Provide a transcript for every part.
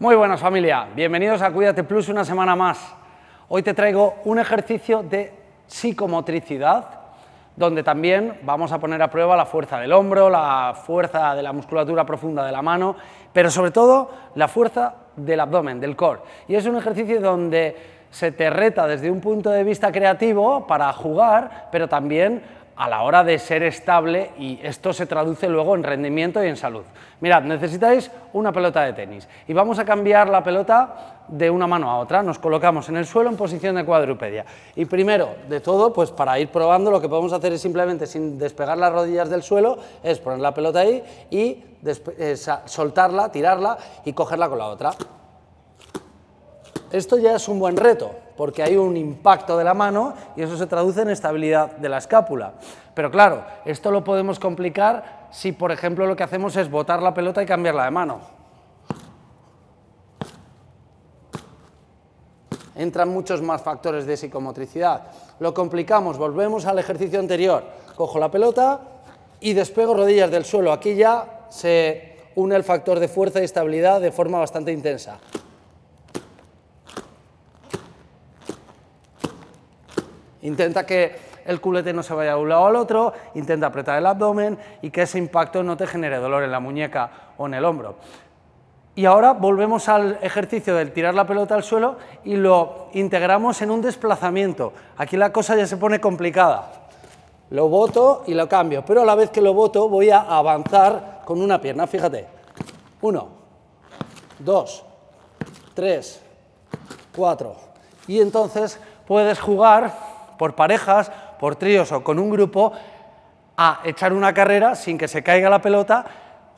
Muy buenas familia, bienvenidos a Cuídate Plus una semana más. Hoy te traigo un ejercicio de psicomotricidad donde también vamos a poner a prueba la fuerza del hombro, la fuerza de la musculatura profunda de la mano, pero sobre todo la fuerza del abdomen, del core. Y es un ejercicio donde se te reta desde un punto de vista creativo para jugar, pero también a la hora de ser estable y esto se traduce luego en rendimiento y en salud. Mirad, necesitáis una pelota de tenis y vamos a cambiar la pelota de una mano a otra, nos colocamos en el suelo en posición de cuadrupedia. Y primero de todo, pues para ir probando lo que podemos hacer es simplemente sin despegar las rodillas del suelo, es poner la pelota ahí y eh, soltarla, tirarla y cogerla con la otra. Esto ya es un buen reto, porque hay un impacto de la mano y eso se traduce en estabilidad de la escápula. Pero claro, esto lo podemos complicar si, por ejemplo, lo que hacemos es botar la pelota y cambiarla de mano. Entran muchos más factores de psicomotricidad. Lo complicamos, volvemos al ejercicio anterior. Cojo la pelota y despego rodillas del suelo. Aquí ya se une el factor de fuerza y estabilidad de forma bastante intensa. Intenta que el culete no se vaya de un lado al otro, intenta apretar el abdomen y que ese impacto no te genere dolor en la muñeca o en el hombro. Y ahora volvemos al ejercicio del tirar la pelota al suelo y lo integramos en un desplazamiento. Aquí la cosa ya se pone complicada. Lo boto y lo cambio, pero a la vez que lo boto voy a avanzar con una pierna. Fíjate. Uno, dos, tres, cuatro. Y entonces puedes jugar por parejas, por tríos o con un grupo a echar una carrera sin que se caiga la pelota,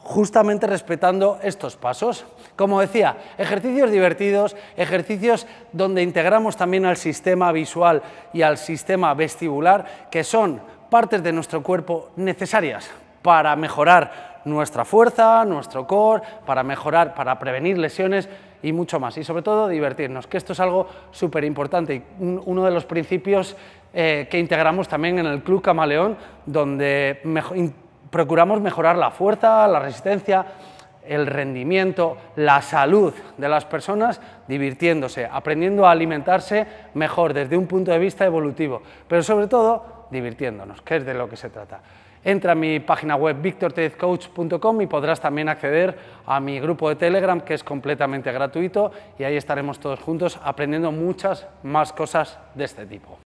justamente respetando estos pasos. Como decía, ejercicios divertidos, ejercicios donde integramos también al sistema visual y al sistema vestibular, que son partes de nuestro cuerpo necesarias para mejorar nuestra fuerza, nuestro core, para mejorar, para prevenir lesiones y mucho más. Y sobre todo divertirnos, que esto es algo súper importante y uno de los principios eh, que integramos también en el Club Camaleón, donde procuramos mejorar la fuerza, la resistencia, el rendimiento, la salud de las personas divirtiéndose, aprendiendo a alimentarse mejor desde un punto de vista evolutivo, pero sobre todo divirtiéndonos, que es de lo que se trata. Entra a mi página web victortezcoach.com y podrás también acceder a mi grupo de Telegram que es completamente gratuito y ahí estaremos todos juntos aprendiendo muchas más cosas de este tipo.